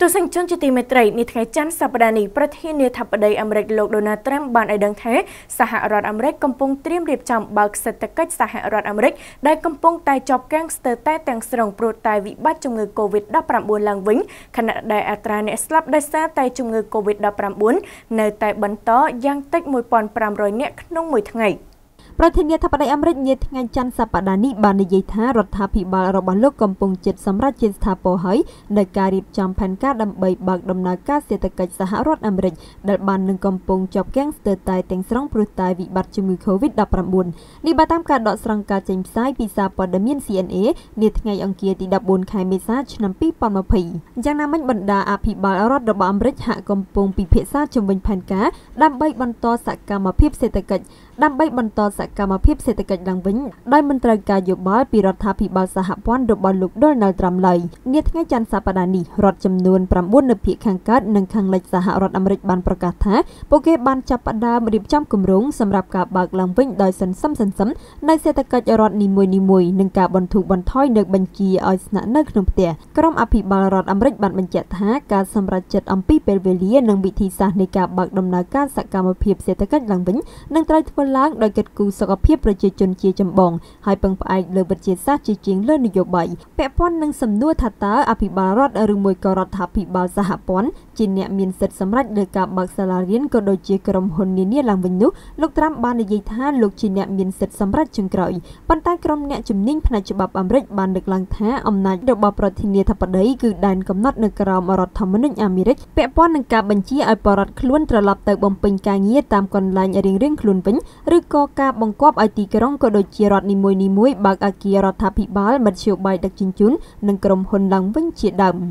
ទស្សនិកជនជាទីមេត្រីនាថ្ងៃច័ន្ទសប្តាហ៍នេះប្រធានាធិបតីអាមេរិកលោកដូណាល់ត្រាំបានឲ្យដឹងថាសហរដ្ឋអាមេរិកកំពុងត្រៀមរៀបចំបើកសេដ្ឋកិច្ចសហរដ្ឋអាមេរិកដែលកំពុងតែជាប់កាំងស្ទើរតែទាំងស្រុងព្រោះតែវិបត្តិជំងឺ Covid-19 ឡើងវិញខណៈដែលអត្រាអ្នកស្លាប់ដោយសារតែជំងឺ Covid-19 នៅតែបន្តយ៉ាងតិច1500នាក់ក្នុងមួយថ្ងៃ។ប្រធានាធិបតីអាមេរិកនាថ្ងៃច័ន្ទសប្តាហ៍នេះបាននិយាយថារដ្ឋាភិបាលរបស់លោកកំពុងចិត្តសម្រាប់ជាស្ថាពរហើយដោយការរៀបចំផែនការដើម្បីបើកដំណើរការសេដ្ឋកិច្ចសហរដ្ឋអាមេរិកដែលបាននឹងកំពុងជាប់គាំងស្ទើរតែទាំងស្រុងព្រោះតែវិបត្តិជំងឺ Covid-19 នេះបើតាមការដកស្រង់ការចេញផ្សាយពីសារព័ត៌មាន CNA នាថ្ងៃអង្គារទី14ខែមេសាឆ្នាំ2020យ៉ាងណាមិញបណ្ដាអភិបាលរដ្ឋរបស់អាមេរិកហាក់កំពុងពិភាក្សាជំវិញផែនការដើម្បីបន្តសកម្មភាពសេដ្ឋកិច្ចដើម្បីបន្តសកម្មភាពសេដ្ឋកិច្ចឡើងវិញ ដោយមិនត្រូវការយោបល់ពីរដ្ឋាភិបាលសហព័ន្ធរបស់លោក Donald Trump ឡើយនាថ្ងៃច័ន្ទសប្តាហ៍នេះរដ្ឋចំនួន9នៅភាគខាងកើតនិងខាងលិចសហរដ្ឋអាមេរិកបានប្រកាសថាពួកគេបានចាប់ផ្ដើមរៀបចំគម្រោងសម្រាប់ការបើកឡើងវិញដោយសន្សំសន្សំនៅសេដ្ឋកិច្ចរដ្ឋនីមួយៗនិងការបន្ធូរបន្ថយនៅបញ្ជីឲ្យស្នាក់នៅក្នុងផ្ទះក្រុមអភិបាលរដ្ឋអាមេរិកបានបញ្ជាក់ថាការសម្រេចចិត្តអំពីពេលវេលានិងវិធីសាស្ត្រនៃការបើកដំណើរការសកម្មភាពសេដ្ឋកិច្ចឡើងវិញនឹងត្រូវធ្វើឡើងដោយកិត្តគូសុខភាពប្រជាជនជាចម្បង ហើយពឹងផ្អែកលើវិទ្យាសាស្ត្រជាជាងលើនយោបាយពាក់ព័ន្ធនឹងសំណួរថាតើអភិបាលរដ្ឋឬមួយក៏រដ្ឋាភិបាលសហព័ន្ធជាអ្នកមានសិទ្ធិសម្រេចលើការបើកសាលារៀនក៏ដូចជាក្រុមហ៊ុននានាឡើងវិញនោះលោកត្រាំបាននិយាយថាលោកជាអ្នកមានសិទ្ធិសម្រេចជាងក្រោយប៉ុន្តែក្រុមអ្នកជំនាញផ្នែកច្បាប់អាមេរិកបានលើកឡើងថាអំណាចរបស់ប្រធានាធិបតីគឺដែនកំណត់នៅក្រោមរដ្ឋធម្មនុញ្ញអាមេរិកពាក់ព័ន្ធនឹងការបញ្ជាឲ្យបរដ្ឋខ្លួនត្រឡប់ទៅបំពេញការងារតាមកន្លែងរៀងៗខ្លួនវិញឬក៏ការបំបង្គាប់ឲ្យទីក្រុងក៏ដូចជារដ្ឋនីមួយៗបើកអគាររដ្ឋាភិបាលមធ្យោបាយដឹកជញ្ជូននិងក្រុមហ៊ុនឡើងវិញជាដើម។